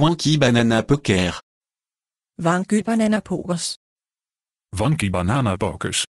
Wonky Banana Poker. Wonky Banana Pokers. Wonky Banana Pokers.